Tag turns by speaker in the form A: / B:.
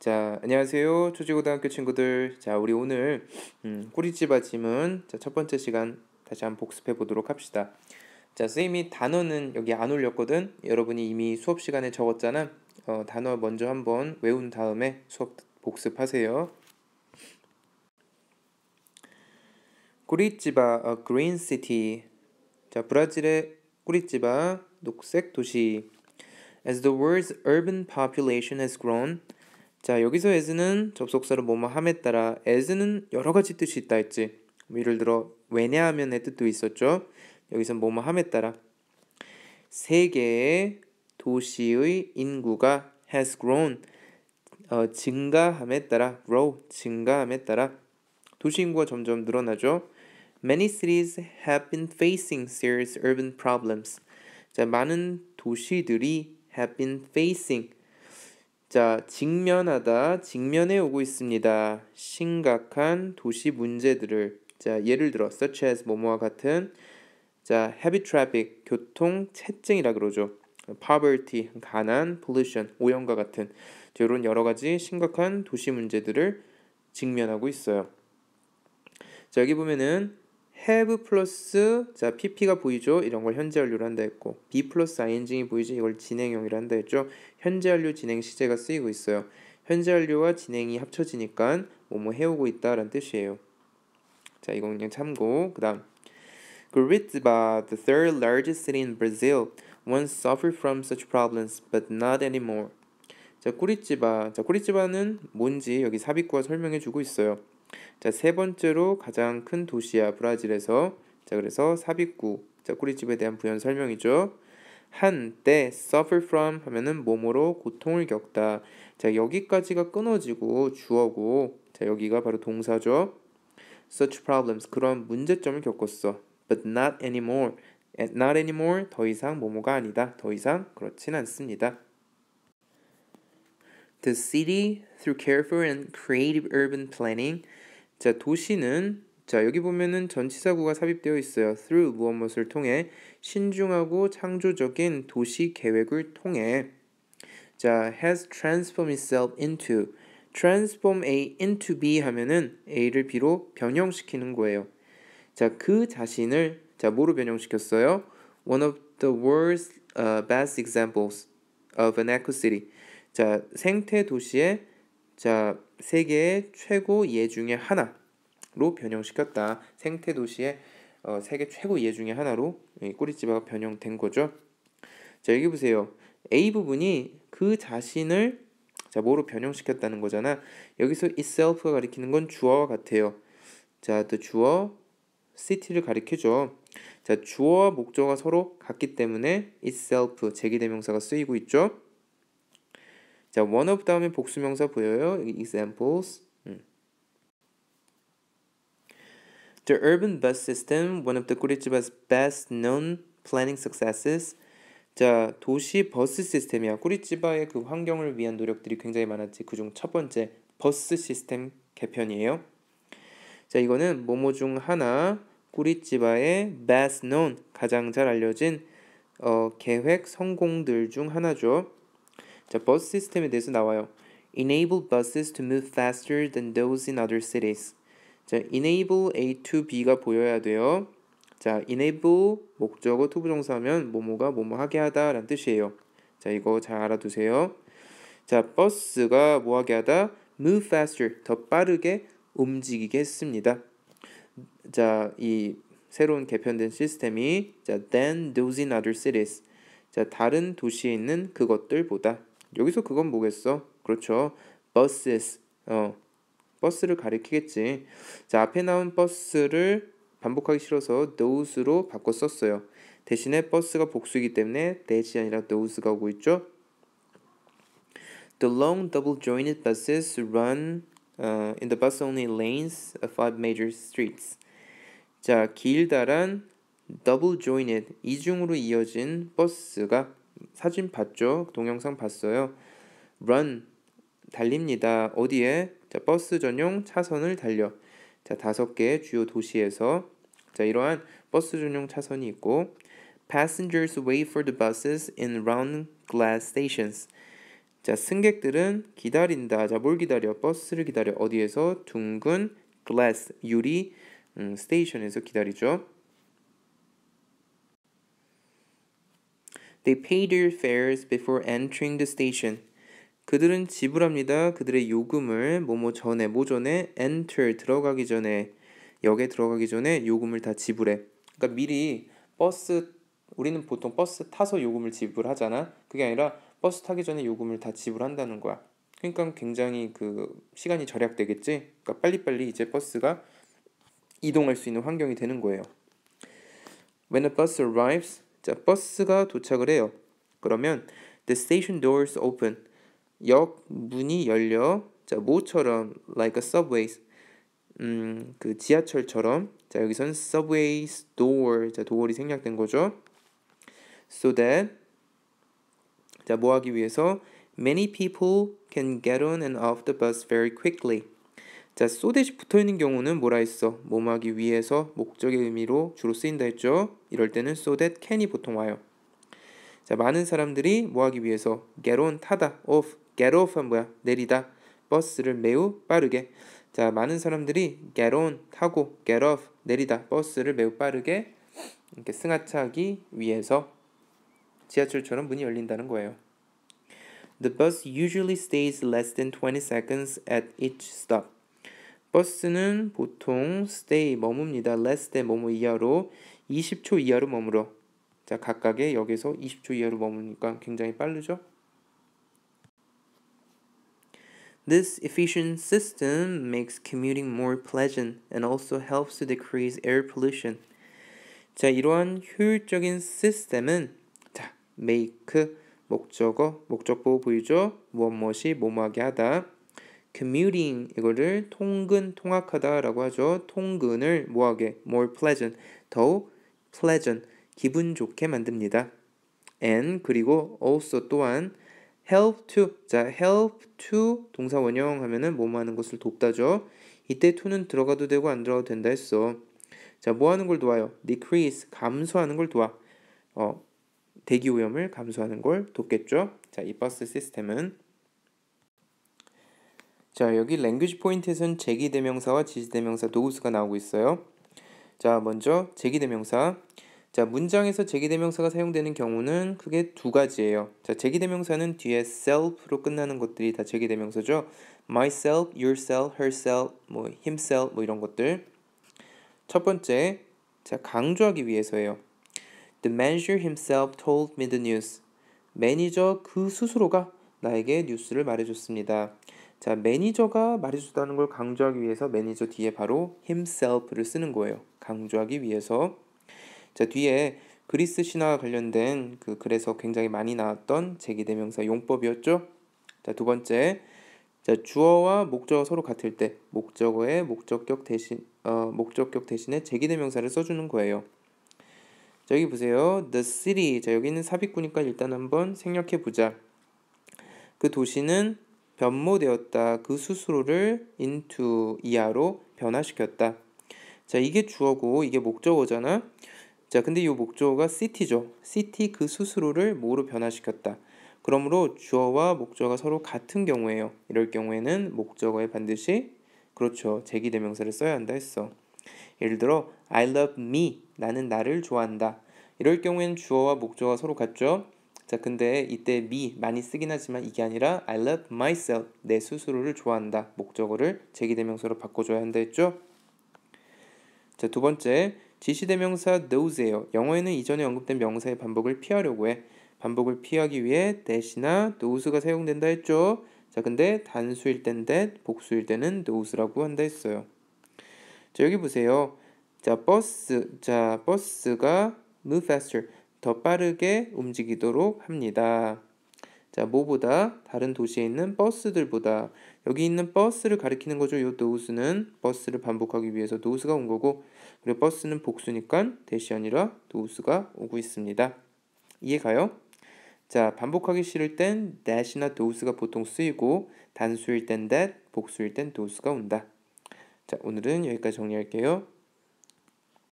A: 자, 안녕하세요. 초지고등학교 친구들. 자, 우리 오늘 음, 꼬리집 아침은 자, 첫 번째 시간 다시 한번 복습해 보도록 합시다. 자, 선생님이 단어는 여기 안 올렸거든. 여러분이 이미 수업 시간에 적었잖아. 어, 단어 먼저 한번 외운 다음에 수업 복습하세요. 꾸리찌바 a 어, green city. 자, 브라질의 꾸리찌바 녹색 도시. As the world's urban population has grown, 자, 여기서 as는 접속사로 뭐뭐 함에 따라 as는 여러 가지 뜻이 있다 했지. 뭐 예를 들어 왜냐하면의 뜻도 있었죠. 여기서 뭐뭐 함에 따라 세계의 도시의 인구가 has grown 어, 증가함에 따라 grow 증가함에 따라 도시 인구가 점점 늘어나죠. Many cities have been facing serious urban problems. 자, 많은 도시들이 have been facing 자, 직면하다, 직면해 오고 있습니다. 심각한 도시 문제들을. 자, 예를 들어, such as 뭐뭐와 같은 자, heavy traffic, 교통 채증이라 그러죠. poverty, 가난, pollution, 오염과 같은 자, 이런 여러 가지 심각한 도시 문제들을 직면하고 있어요. 자, 여기 보면은 have 플러스 자 pp가 보이죠 이런 걸 현재 완료를 한다 했고 be 플러스 ing이 보이죠 이걸 진행형이라 한다 했죠 현재 완료 진행 시제가 쓰이고 있어요 현재 완료와 진행이 합쳐지니까 뭐뭐 해오고 있다라는 뜻이에요 자 이건 그냥 참고 그 다음 Curitiba, the third largest city in Brazil, once suffered from such problems, but not anymore. 자, 꾸리찌바. 자, 꾸리찌바는 뭔지 여기 삽입구가 설명해 주고 있어요. 자, 세 번째로 가장 큰 도시야 브라질에서 자, 그래서 삽입구 자, 꾸리집에 대한 부연 설명이죠. 한때 suffer from 하면은 몸으로 고통을 겪다. 자, 여기까지가 끊어지고 주어고 자, 여기가 바로 동사죠. such problems 그런 문제점을 겪었어. but not anymore. not anymore 더 이상 뭐뭐가 아니다. 더 이상 그렇진 않습니다. The city through careful and creative urban planning 자, 도시는 자, 여기 보면은 전치사구가 삽입되어 있어요. through 무엇 무엇을 통해 신중하고 창조적인 도시 계획을 통해 자, has transformed itself into transform A into B 하면은 A를 B로 변형시키는 거예요. 자, 그 자신을 자, 뭐로 변형시켰어요? One of the world's uh, best examples of an eco city. 자, 생태 도시의 자, 세계 최고 예 중에 하나로 변형시켰다. 생태 도시의 어, 세계 최고 예 중에 하나로 꼬리집바가 변형된 거죠. 자, 여기 보세요. A 부분이 그 자신을 자, 뭐로 변형시켰다는 거잖아. 여기서 itself가 가리키는 건 주어와 같아요. 자, 또 주어 city를 가리키죠. 자, 주어와 목적어가 서로 같기 때문에 itself 제기대명사가 쓰이고 있죠. 자, one of 다음에 복수명사 보여요. examples. 음. The urban bus system, one of the 꼬리집에서 best known planning successes. 자, 도시 버스 시스템이야. 꾸리찌바의 그 환경을 위한 노력들이 굉장히 많았지. 그중 첫 번째 버스 시스템 개편이에요. 자, 이거는 모모 중 하나 꾸리찌바의 best known 가장 잘 알려진 어, 계획 성공들 중 하나죠. 자, 버스 시스템에 대해서 나와요. Enable buses to move faster than those in other cities. 자, enable A to B가 보여야 돼요. 자, enable 목적어 투부 정사하면 뭐뭐가 뭐뭐 하게 하다라는 뜻이에요. 자, 이거 잘 알아두세요. 자, 버스가 뭐 하게 하다? move faster, 더 빠르게 움직이게 했습니다. 자, 이 새로운 개편된 시스템이 자, than those in other cities. 자, 다른 도시에 있는 그것들보다 여기서 그건 뭐겠어? 그렇죠. buses. 어. 버스를 가리키겠지. 자, 앞에 나온 버스를 반복하기 싫어서 those로 바꿔 썼어요. 대신에 버스가 복수이기 때문에 that이 아니라 those가 오고 있죠. The long double-jointed buses run uh, in the bus-only lanes of five major streets. 자, 길다란 double-jointed 이중으로 이어진 버스가 사진 봤죠? 동영상 봤어요. run 달립니다. 어디에? 자, 버스 전용 차선을 달려. 자, 다섯 개의 주요 도시에서 자, 이러한 버스 전용 차선이 있고 passengers wait for the buses in round glass stations. 자, 승객들은 기다린다. 자, 뭘 기다려? 버스를 기다려. 어디에서? 둥근 glass 유리 음, 스테이션에서 기다리죠. They pay their fares before entering the station. 그들은 지불합니다. 그들의 요금을 뭐뭐 전에 뭐 전에 enter 들어가기 전에 역에 들어가기 전에 요금을 다 지불해. 그러니까 미리 버스 우리는 보통 버스 타서 요금을 지불하잖아. 그게 아니라 버스 타기 전에 요금을 다 지불한다는 거야. 그러니까 굉장히 그 시간이 절약되겠지. 그러니까 빨리빨리 이제 버스가 이동할 수 있는 환경이 되는 거예요. When a bus arrives, 자, 버스가 도착을 해요. 그러면 the station doors open. 역 문이 열려. 자, 뭐처럼 like a subway. 음, 그 지하철처럼. 자, 여기선 s u b w a y door. 자, d o 이 생략된 거죠. so that 자, 뭐 하기 위해서 many people can get on and off the bus very quickly. 자, 소댓이 붙어 있는 경우는 뭐라 했어? 뭐하기 위해서 목적의 의미로 주로 쓰인다 했죠. 이럴 때는 so that can이 보통 와요. 자, 많은 사람들이 뭐 하기 위해서 get on 타다, off, get off한 뭐야? 내리다. 버스를 매우 빠르게. 자, 많은 사람들이 get on 타고 get off 내리다. 버스를 매우 빠르게 이렇게 승하차하기 위해서 지하철처럼 문이 열린다는 거예요. The bus usually stays less than 20 seconds at each stop. 버스는 보통 stay 머뭅니다. less than 뭐뭐 이하로 20초 이하로 머물어. 자, 각각의 역에서 20초 이하로 머무니까 굉장히 빠르죠? This efficient system makes commuting more pleasant and also helps to decrease air pollution. 자, 이러한 효율적인 시스템은 자, make 목적어 목적보호 보이죠? 무엇 무엇이 뭐뭐하게 하다. commuting 이거를 통근 통학하다라고 하죠. 통근을 뭐하게 more pleasant 더욱 pleasant 기분 좋게 만듭니다. and 그리고 also 또한 help to 자 help to 동사 원형 하면은 뭐뭐 하는 것을 돕다죠. 이때 to는 들어가도 되고 안 들어가도 된다 했어. 자, 뭐 하는 걸 도와요? decrease 감소하는 걸 도와. 어, 대기 오염을 감소하는 걸 돕겠죠. 자, 이 버스 시스템은 자, 여기 language p o i n t 에서는 제기 대명사와 지시 대명사 도구수가 나오고 있어요. 자, 먼저 제기 대명사. 자, 문장에서 제기 대명사가 사용되는 경우는 크게 두 가지예요. 자, 제기 대명사는 뒤에 self로 끝나는 것들이 다 제기 대명사죠. myself, yourself, herself, 뭐 himself 뭐 이런 것들. 첫 번째, 자, 강조하기 위해서예요. The manager himself told me the news. 매니저 그 스스로가 나에게 뉴스를 말해줬습니다. 자, 매니저가 말해줬다는 걸 강조하기 위해서 매니저 뒤에 바로 himself를 쓰는 거예요. 강조하기 위해서. 자, 뒤에 그리스 신화와 관련된 그 그래서 굉장히 많이 나왔던 제기대명사 용법이었죠. 자, 두 번째. 자, 주어와 목적어 서로 같을 때 목적어에 목적격 대신 어, 목적격 대신에 제기대명사를 써 주는 거예요. 자, 여기 보세요. The city. 자, 여기는 삽입구니까 일단 한번 생략해 보자. 그 도시는 변모되었다. 그 스스로를 into 이하로 변화시켰다. 자, 이게 주어고 이게 목적어잖아. 자, 근데 이 목적어가 city죠. city 그 스스로를 뭐로 변화시켰다. 그러므로 주어와 목적어가 서로 같은 경우에요. 이럴 경우에는 목적어에 반드시 그렇죠. 제기 대명사를 써야 한다 했어. 예를 들어 I love me. 나는 나를 좋아한다. 이럴 경우에는 주어와 목적어가 서로 같죠. 자, 근데 이때 me 많이 쓰긴 하지만 이게 아니라 I love myself 내 스스로를 좋아한다. 목적어를 제기대명사로 바꿔줘야 한다 했죠? 자, 두 번째 지시대명사 those예요. 영어에는 이전에 언급된 명사의 반복을 피하려고 해. 반복을 피하기 위해 대이나 those가 사용된다 했죠? 자, 근데 단수일 땐 that, 복수일 때는 those라고 한다 했어요. 자, 여기 보세요. 자, 버스. 자, 버스가 move faster. 더 빠르게 움직이도록 합니다. 자, 뭐보다 다른 도시에 있는 버스들보다 여기 있는 버스를 가리키는 거죠. 요 노우스는 버스를 반복하기 위해서 노우스가 온 거고 그리고 버스는 복수니까 대시 아니라 노우스가 오고 있습니다. 이해가요? 자, 반복하기 싫을 땐 that이나 d o e 가 보통 쓰이고 단수일 땐 that, 복수일 땐 d o e 가 온다. 자, 오늘은 여기까지 정리할게요.